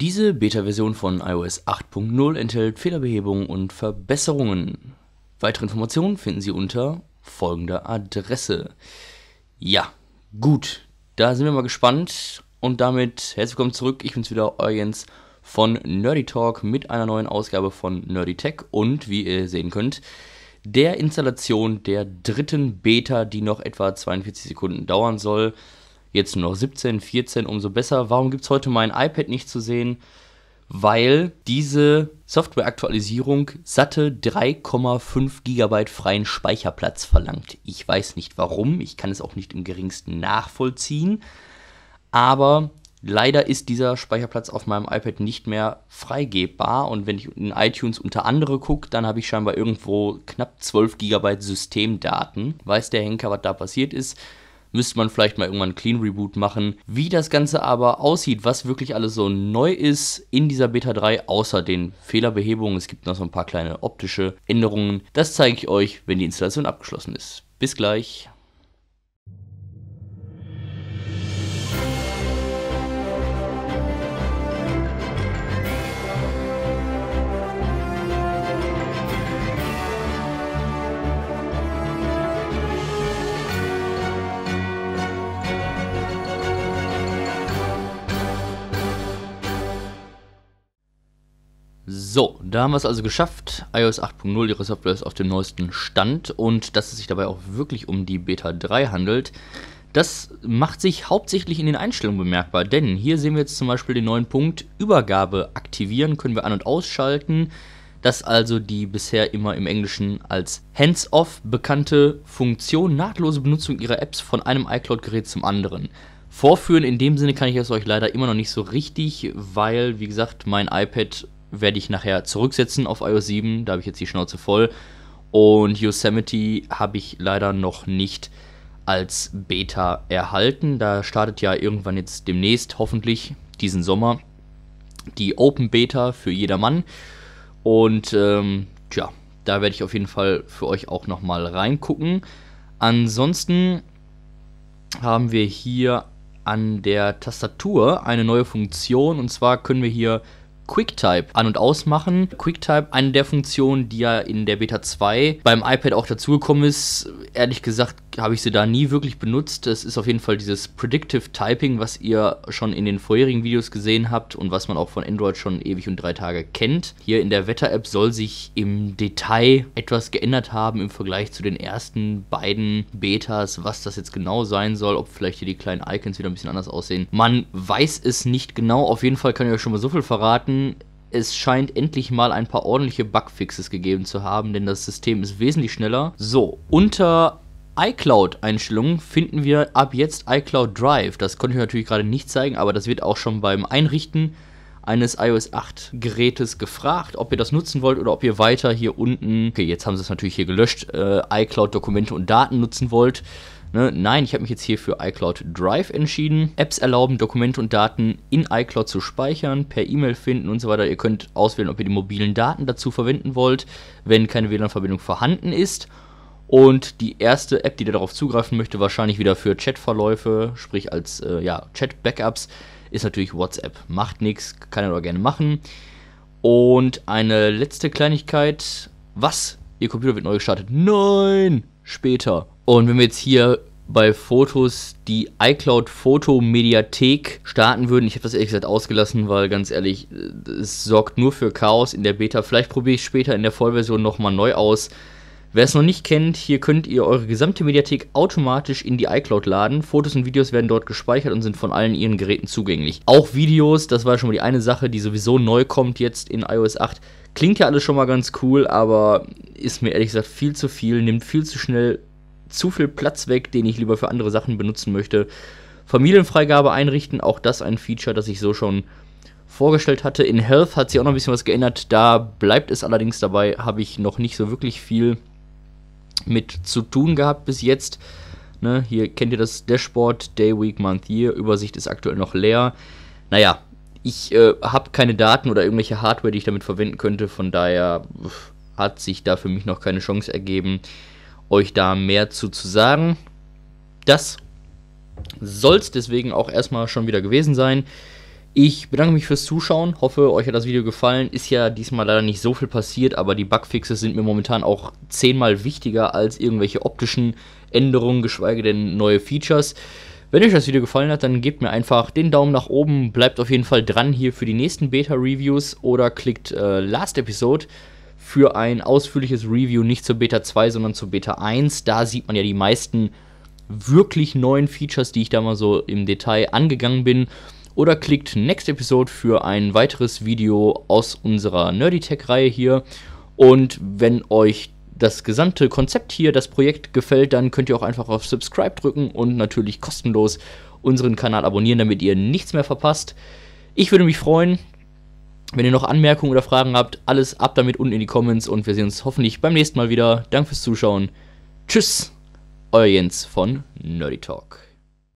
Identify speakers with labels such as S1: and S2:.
S1: Diese Beta-Version von iOS 8.0 enthält Fehlerbehebungen und Verbesserungen. Weitere Informationen finden Sie unter folgender Adresse. Ja, gut, da sind wir mal gespannt und damit herzlich willkommen zurück. Ich bin's wieder, euer Jens von Nerdy Talk mit einer neuen Ausgabe von Nerdy Tech und wie ihr sehen könnt, der Installation der dritten Beta, die noch etwa 42 Sekunden dauern soll jetzt nur noch 17, 14, umso besser. Warum gibt es heute mein iPad nicht zu sehen? Weil diese Software-Aktualisierung satte 3,5 GB freien Speicherplatz verlangt. Ich weiß nicht warum, ich kann es auch nicht im geringsten nachvollziehen, aber leider ist dieser Speicherplatz auf meinem iPad nicht mehr freigebbar und wenn ich in iTunes unter andere gucke, dann habe ich scheinbar irgendwo knapp 12 GB Systemdaten. Weiß der Henker, was da passiert ist? müsste man vielleicht mal irgendwann einen Clean Reboot machen. Wie das Ganze aber aussieht, was wirklich alles so neu ist in dieser Beta 3, außer den Fehlerbehebungen, es gibt noch so ein paar kleine optische Änderungen, das zeige ich euch, wenn die Installation abgeschlossen ist. Bis gleich. So, da haben wir es also geschafft. iOS 8.0, ihre Software ist auf dem neuesten Stand und dass es sich dabei auch wirklich um die Beta 3 handelt, das macht sich hauptsächlich in den Einstellungen bemerkbar, denn hier sehen wir jetzt zum Beispiel den neuen Punkt Übergabe aktivieren, können wir an- und ausschalten. Dass also die bisher immer im Englischen als Hands-off bekannte Funktion nahtlose Benutzung ihrer Apps von einem iCloud-Gerät zum anderen. Vorführen in dem Sinne kann ich es euch leider immer noch nicht so richtig, weil, wie gesagt, mein iPad werde ich nachher zurücksetzen auf iOS 7. Da habe ich jetzt die Schnauze voll. Und Yosemite habe ich leider noch nicht als Beta erhalten. Da startet ja irgendwann jetzt demnächst, hoffentlich diesen Sommer, die Open Beta für jedermann. Und ähm, tja, da werde ich auf jeden Fall für euch auch nochmal reingucken. Ansonsten haben wir hier an der Tastatur eine neue Funktion und zwar können wir hier QuickType an- und ausmachen. QuickType, eine der Funktionen, die ja in der Beta 2 beim iPad auch dazugekommen ist, ehrlich gesagt habe ich sie da nie wirklich benutzt. Es ist auf jeden Fall dieses Predictive Typing, was ihr schon in den vorherigen Videos gesehen habt und was man auch von Android schon ewig und drei Tage kennt. Hier in der Wetter-App soll sich im Detail etwas geändert haben im Vergleich zu den ersten beiden Betas, was das jetzt genau sein soll, ob vielleicht hier die kleinen Icons wieder ein bisschen anders aussehen. Man weiß es nicht genau. Auf jeden Fall kann ich euch schon mal so viel verraten es scheint endlich mal ein paar ordentliche Bugfixes gegeben zu haben, denn das System ist wesentlich schneller. So, unter iCloud-Einstellungen finden wir ab jetzt iCloud Drive. Das konnte ich natürlich gerade nicht zeigen, aber das wird auch schon beim Einrichten eines iOS 8 Gerätes gefragt, ob ihr das nutzen wollt oder ob ihr weiter hier unten, okay, jetzt haben sie es natürlich hier gelöscht, äh, iCloud Dokumente und Daten nutzen wollt. Ne? Nein, ich habe mich jetzt hier für iCloud Drive entschieden. Apps erlauben, Dokumente und Daten in iCloud zu speichern, per E-Mail finden und so weiter. Ihr könnt auswählen, ob ihr die mobilen Daten dazu verwenden wollt, wenn keine WLAN-Verbindung vorhanden ist. Und die erste App, die darauf zugreifen möchte, wahrscheinlich wieder für Chatverläufe, sprich als äh, ja, Chat-Backups, ist natürlich WhatsApp. Macht nichts, kann er aber gerne machen. Und eine letzte Kleinigkeit. Was? Ihr Computer wird neu gestartet. Nein! Später. Und wenn wir jetzt hier bei Fotos die iCloud Foto Mediathek starten würden. Ich habe das ehrlich gesagt ausgelassen, weil ganz ehrlich, äh, es sorgt nur für Chaos in der Beta. Vielleicht probiere ich später in der Vollversion nochmal neu aus. Wer es noch nicht kennt, hier könnt ihr eure gesamte Mediathek automatisch in die iCloud laden. Fotos und Videos werden dort gespeichert und sind von allen ihren Geräten zugänglich. Auch Videos, das war schon mal die eine Sache, die sowieso neu kommt jetzt in iOS 8. Klingt ja alles schon mal ganz cool, aber ist mir ehrlich gesagt viel zu viel, nimmt viel zu schnell zu viel Platz weg, den ich lieber für andere Sachen benutzen möchte. Familienfreigabe einrichten, auch das ein Feature, das ich so schon vorgestellt hatte. In Health hat sich auch noch ein bisschen was geändert. Da bleibt es allerdings dabei, habe ich noch nicht so wirklich viel mit zu tun gehabt bis jetzt. Ne, hier kennt ihr das Dashboard, Day, Week, Month, Year. Übersicht ist aktuell noch leer. Naja, ich äh, habe keine Daten oder irgendwelche Hardware, die ich damit verwenden könnte. Von daher hat sich da für mich noch keine Chance ergeben euch da mehr zu, zu sagen. Das soll es deswegen auch erstmal schon wieder gewesen sein. Ich bedanke mich fürs Zuschauen, hoffe, euch hat das Video gefallen. Ist ja diesmal leider nicht so viel passiert, aber die Bugfixes sind mir momentan auch zehnmal wichtiger als irgendwelche optischen Änderungen, geschweige denn neue Features. Wenn euch das Video gefallen hat, dann gebt mir einfach den Daumen nach oben, bleibt auf jeden Fall dran hier für die nächsten Beta-Reviews oder klickt äh, Last Episode für ein ausführliches Review nicht zur Beta 2, sondern zur Beta 1. Da sieht man ja die meisten wirklich neuen Features, die ich da mal so im Detail angegangen bin. Oder klickt Next Episode für ein weiteres Video aus unserer Nerdy Tech-Reihe hier. Und wenn euch das gesamte Konzept hier, das Projekt gefällt, dann könnt ihr auch einfach auf Subscribe drücken und natürlich kostenlos unseren Kanal abonnieren, damit ihr nichts mehr verpasst. Ich würde mich freuen. Wenn ihr noch Anmerkungen oder Fragen habt, alles ab damit unten in die Comments und wir sehen uns hoffentlich beim nächsten Mal wieder. Danke fürs Zuschauen. Tschüss, euer Jens von Nerdy Talk.